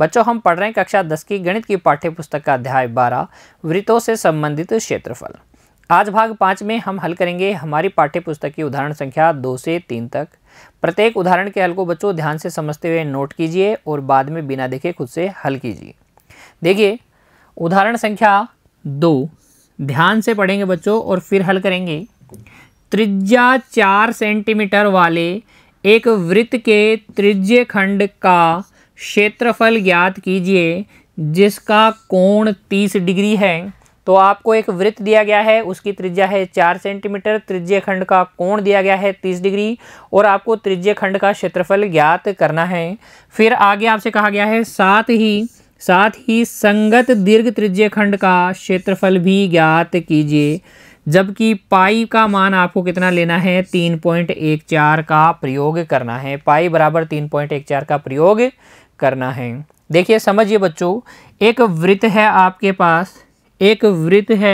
बच्चों हम पढ़ रहे हैं कक्षा दस की गणित की पाठ्य पुस्तक का अध्याय बारह वृत्तों से संबंधित क्षेत्रफल आज भाग पाँच में हम हल करेंगे हमारी पाठ्य पुस्तक की उदाहरण संख्या दो से तीन तक प्रत्येक उदाहरण के हल को बच्चों ध्यान से समझते हुए नोट कीजिए और बाद में बिना देखे खुद से हल कीजिए देखिए उदाहरण संख्या दो ध्यान से पढ़ेंगे बच्चों और फिर हल करेंगे त्रिज्या चार सेंटीमीटर वाले एक वृत्त के त्रिज्य खंड का क्षेत्रफल ज्ञात कीजिए जिसका कोण तीस डिग्री है तो आपको एक वृत्त दिया गया है उसकी त्रिज्या है चार सेंटीमीटर त्रिज्य खंड का कोण दिया गया है तीस डिग्री और आपको त्रिज्य खंड का क्षेत्रफल ज्ञात करना है फिर आगे आपसे कहा गया है साथ ही साथ ही संगत दीर्घ त्रिज्य खंड का क्षेत्रफल भी ज्ञात कीजिए जबकि पाई का मान आपको कितना लेना है तीन पॉइंट एक चार का प्रयोग करना है पाई बराबर तीन पॉइंट एक चार का प्रयोग करना है देखिए समझिए बच्चों एक वृत्त है आपके पास एक वृत्त है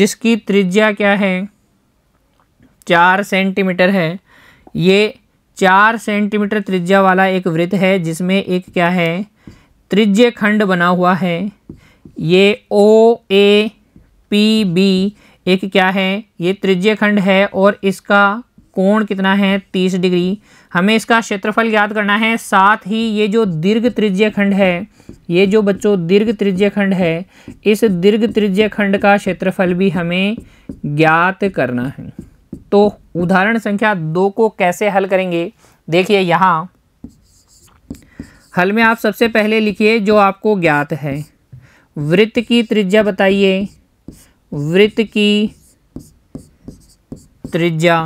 जिसकी त्रिज्या क्या है चार सेंटीमीटर है ये चार सेंटीमीटर त्रिज्या वाला एक वृत्त है जिसमें एक क्या है त्रिज्य खंड बना हुआ है ये ओ ए पी बी एक क्या है ये त्रिज्य खंड है और इसका कोण कितना है तीस डिग्री हमें इसका क्षेत्रफल याद करना है साथ ही ये जो दीर्घ त्रिज्य खंड है ये जो बच्चों दीर्घ त्रिज्य खंड है इस दीर्घ त्रिज्य खंड का क्षेत्रफल भी हमें ज्ञात करना है तो उदाहरण संख्या दो को कैसे हल करेंगे देखिए यहाँ हल में आप सबसे पहले लिखिए जो आपको ज्ञात है वृत्त की त्रिज्या बताइए वृत्त की त्रिज्या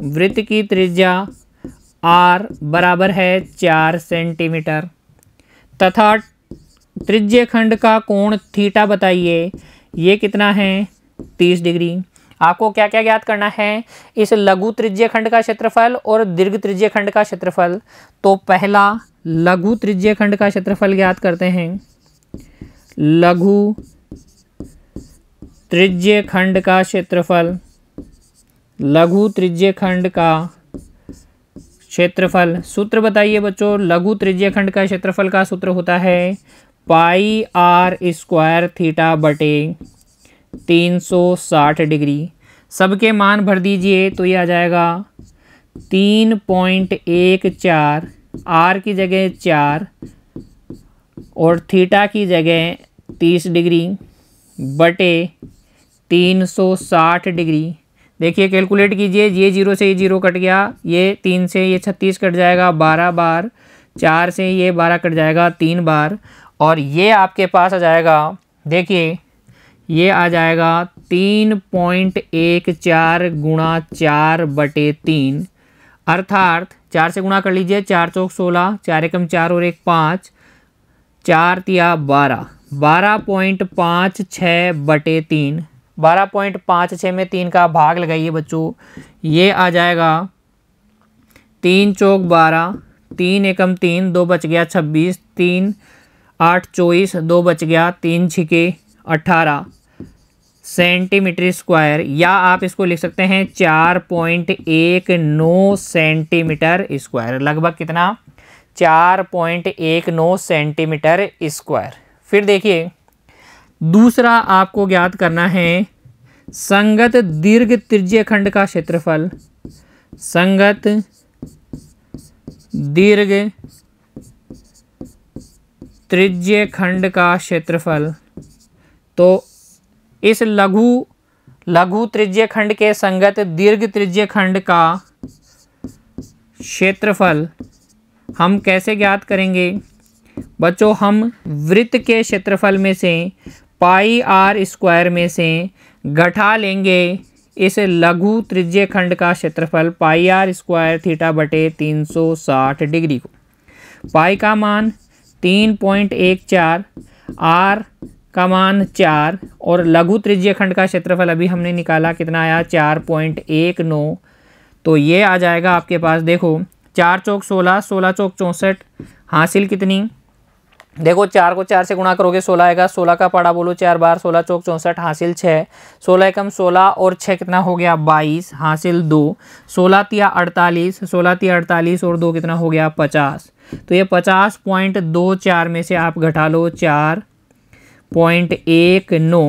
वृत्त की त्रिज्या आर बराबर है चार सेंटीमीटर तथा त्रिज्य खंड का कोण थीटा बताइए ये कितना है तीस डिग्री आपको क्या क्या ज्ञात करना है इस लघु त्रिज्य खंड का क्षेत्रफल और दीर्घ त्रिज्य खंड का क्षेत्रफल तो पहला लघु त्रिज्य खंड का क्षेत्रफल ज्ञात करते हैं लघु त्रिज्य खंड का क्षेत्रफल लघु त्रिज्य खंड का क्षेत्रफल सूत्र बताइए बच्चों लघु त्रिज्य खंड का क्षेत्रफल का सूत्र होता है पाई आर स्क्वायर थीटा बटे तीन सौ साठ डिग्री सबके मान भर दीजिए तो ये आ जाएगा तीन पॉइंट एक चार आर की जगह चार और थीटा की जगह तीस डिग्री बटे तीन सौ साठ डिग्री देखिए कैलकुलेट कीजिए ये जीरो से ये जीरो कट गया ये तीन से ये छत्तीस कट जाएगा बारह बार चार से ये बारह कट जाएगा तीन बार और ये आपके पास आ जाएगा देखिए ये आ जाएगा तीन पॉइंट एक चार गुणा चार बटे तीन अर्थात चार से गुणा कर लीजिए चार चौक सोलह चार एकम चार और एक पाँच चार तिया बारह बारह पॉइंट पाँच छः बटे तीन बारह पॉइंट पाँच छः में तीन का भाग लगाइए बच्चों ये आ जाएगा तीन चौक बारह तीन एकम तीन दो बच गया छब्बीस तीन आठ चौबीस दो बच गया तीन छिके अट्ठारह सेंटीमीटर स्क्वायर या आप इसको लिख सकते हैं चार पॉइंट एक नौ सेंटीमीटर स्क्वायर लगभग कितना चार पॉइंट एक नौ सेंटीमीटर स्क्वायर फिर देखिए दूसरा आपको ज्ञात करना है संगत दीर्घ त्रिज्य खंड का क्षेत्रफल संगत दीर्घ त्रिज्य खंड का क्षेत्रफल तो इस लघु लघु त्रिज्य खंड के संगत दीर्घ त्रिज्य खंड का क्षेत्रफल हम कैसे ज्ञात करेंगे बच्चों हम वृत्त के क्षेत्रफल में से पाई आर स्क्वायर में से घटा लेंगे इस लघु त्रिज्य खंड का क्षेत्रफल पाई आर स्क्वायर थीटा बटे तीन सौ साठ डिग्री को पाई का मान तीन पॉइंट एक चार आर का मान चार और लघु त्रिज्य खंड का क्षेत्रफल अभी हमने निकाला कितना आया चार पॉइंट एक नौ तो ये आ जाएगा आपके पास देखो चार चौक सोलह सोलह चौक चौंसठ हासिल कितनी देखो चार को चार से गुणा करोगे सोलह आएगा सोलह का पाड़ा बोलो चार बार सोलह चौक चौंसठ हासिल छः सोलह एकम सोलह और छः कितना हो गया बाईस हासिल दो सोलह तिया अड़तालीस सोलह तिया अड़तालीस और दो कितना हो गया पचास तो ये पचास पॉइंट दो चार में से आप घटा लो चार पॉइंट एक नौ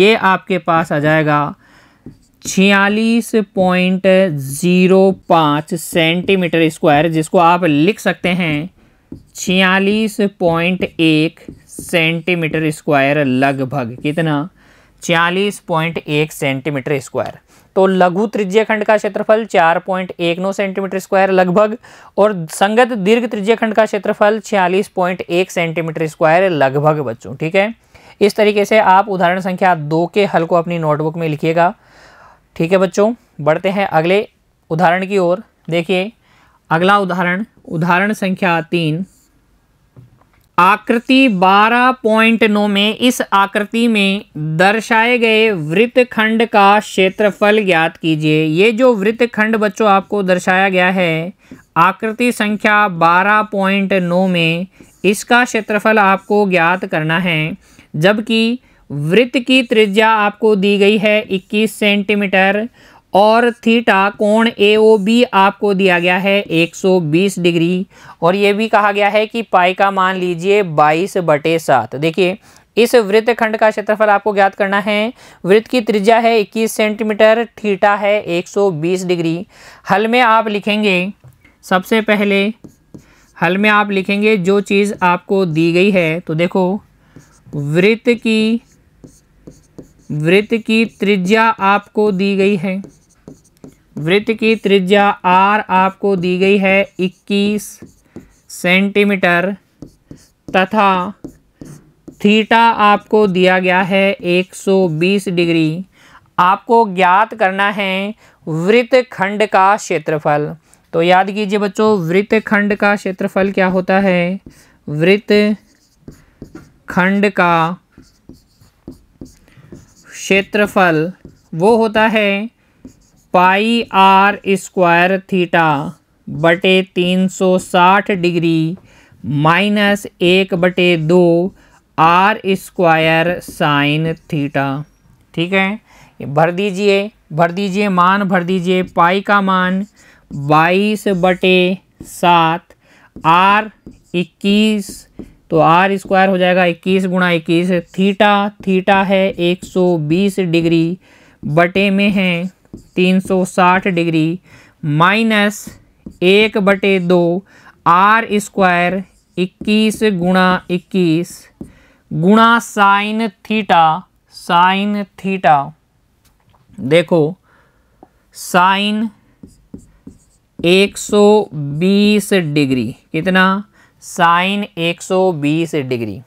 ये आपके पास आ जाएगा छियालीस पॉइंट ज़ीरो पाँच सेंटीमीटर स्क्वायर जिसको आप लिख सकते हैं छियालीस पॉइंट एक सेंटीमीटर स्क्वायर लगभग कितना छियालीस पॉइंट एक सेंटीमीटर स्क्वायर तो लघु त्रिज्य खंड का क्षेत्रफल चार पॉइंट एक नौ सेंटीमीटर स्क्वायर लगभग और संगत दीर्घ त्रिज्य खंड का क्षेत्रफल छियालीस पॉइंट एक सेंटीमीटर स्क्वायर लगभग बच्चों ठीक है इस तरीके से आप उदाहरण संख्या दो के हल को अपनी नोटबुक में लिखिएगा ठीक है बच्चों बढ़ते हैं अगले उदाहरण की ओर देखिए अगला उदाहरण उदाहरण संख्या तीन आकृति 12.9 में इस आकृति में दर्शाए गए वृत्तखंड का क्षेत्रफल ज्ञात कीजिए ये जो वृत्तखंड बच्चों आपको दर्शाया गया है आकृति संख्या 12.9 में इसका क्षेत्रफल आपको ज्ञात करना है जबकि वृत्त की त्रिज्या आपको दी गई है 21 सेंटीमीटर और थीटा कोण ए ओ बी आपको दिया गया है 120 डिग्री और ये भी कहा गया है कि पाई का मान लीजिए 22 बटे सात देखिए इस वृत्त खंड का क्षेत्रफल आपको ज्ञात करना है वृत्त की त्रिज्या है 21 सेंटीमीटर थीटा है 120 डिग्री हल में आप लिखेंगे सबसे पहले हल में आप लिखेंगे जो चीज़ आपको दी गई है तो देखो वृत्त की वृत्त की त्रिज्या आपको दी गई है वृत्त की त्रिज्या आर आपको दी गई है 21 सेंटीमीटर तथा थीटा आपको दिया गया है 120 डिग्री आपको ज्ञात करना है वृत्त खंड का क्षेत्रफल तो याद कीजिए बच्चों वृत्त खंड का क्षेत्रफल क्या होता है वृत्त खंड का क्षेत्रफल वो होता है पाई आर स्क्वायर थीटा बटे तीन सौ साठ डिग्री माइनस एक बटे दो आर स्क्वायर साइन थीटा ठीक है भर दीजिए भर दीजिए मान भर दीजिए पाई का मान बाईस बटे सात आर इक्कीस तो आर स्क्वायर हो जाएगा इक्कीस गुणा इक्कीस थीटा थीटा है एक सौ बीस डिग्री बटे में है 360 डिग्री माइनस एक बटे दो आर स्क्वायर इक्कीस गुणा इक्कीस गुणा साइन थीटा साइन थीटा देखो साइन 120 डिग्री कितना साइन 120 डिग्री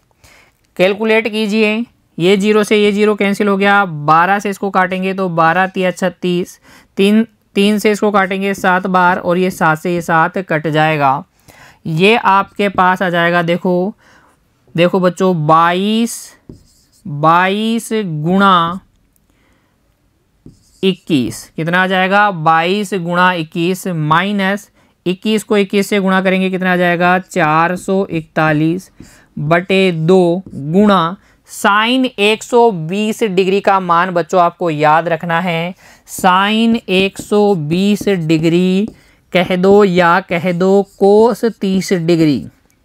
कैलकुलेट कीजिए ये जीरो से ये जीरो कैंसिल हो गया बारह से इसको काटेंगे तो बारह तीस छत्तीस तीन तीन से इसको काटेंगे सात बार और ये सात से ये सात कट जाएगा ये आपके पास आ जाएगा देखो देखो बच्चों बाईस बाईस गुणा इक्कीस कितना आ जाएगा बाईस गुणा इक्कीस माइनस इक्कीस को इक्कीस से गुणा करेंगे कितना आ जाएगा चार सौ इकतालीस बटे दो गुणा साइन 120 डिग्री का मान बच्चों आपको याद रखना है साइन 120 डिग्री कह दो या कह दो कोस 30 डिग्री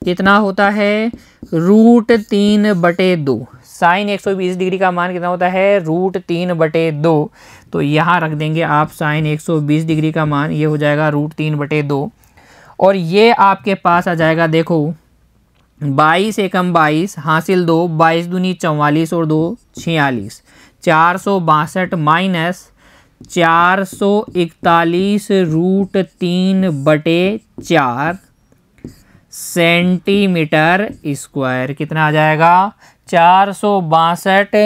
कितना होता है रूट तीन बटे दो साइन 120 डिग्री का मान कितना होता है रूट तीन बटे दो तो यहाँ रख देंगे आप साइन 120 डिग्री का मान ये हो जाएगा रूट तीन बटे दो और ये आपके पास आ जाएगा देखो बाईस एकम बाईस हासिल दो बाईस दूनी चौवालीस और दो छियालीस चार सौ बासठ माइनस चार सौ इकतालीस रूट तीन बटे चार सेंटीमीटर स्क्वायर कितना आ जाएगा चार सौ बासठ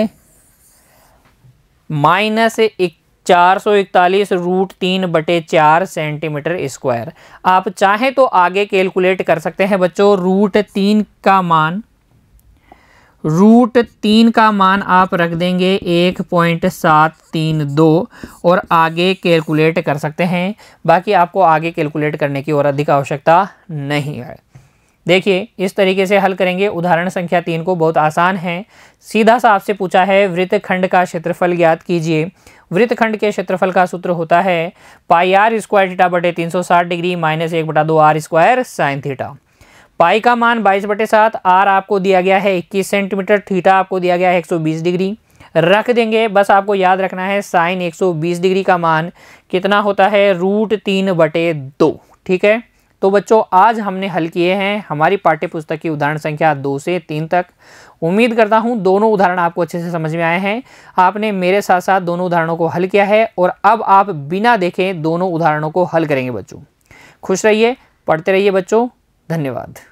माइनस एक चार सौ इकतालीस रूट तीन बटे चार सेंटीमीटर स्क्वायर आप चाहें तो आगे कैलकुलेट कर सकते हैं बच्चों रूट तीन का मान रूट तीन का मान आप रख देंगे एक पॉइंट सात तीन दो और आगे कैलकुलेट कर सकते हैं बाकी आपको आगे कैलकुलेट करने की और अधिक आवश्यकता नहीं है देखिए इस तरीके से हल करेंगे उदाहरण संख्या तीन को बहुत आसान है सीधा सा आपसे पूछा है वृत्त खंड का क्षेत्रफल ज्ञात कीजिए वृत्त खंड के क्षेत्रफल का सूत्र होता है पाई आर स्क्वायर थीटा बटे तीन सौ साठ डिग्री माइनस एक बटा दो R square sine theta pi का मान बाईस बटे सात आर आपको दिया गया है इक्कीस सेंटीमीटर थीटा आपको दिया गया है एक सौ बीस डिग्री रख देंगे बस आपको याद रखना है साइन एक सौ बीस डिग्री का मान कितना होता है रूट तीन बटे दो ठीक है तो बच्चों आज हमने हल किए हैं हमारी पाठ्य पुस्तक की उदाहरण संख्या दो से तीन तक उम्मीद करता हूँ दोनों उदाहरण आपको अच्छे से समझ में आए हैं आपने मेरे साथ साथ दोनों उदाहरणों को हल किया है और अब आप बिना देखें दोनों उदाहरणों को हल करेंगे बच्चों खुश रहिए पढ़ते रहिए बच्चों धन्यवाद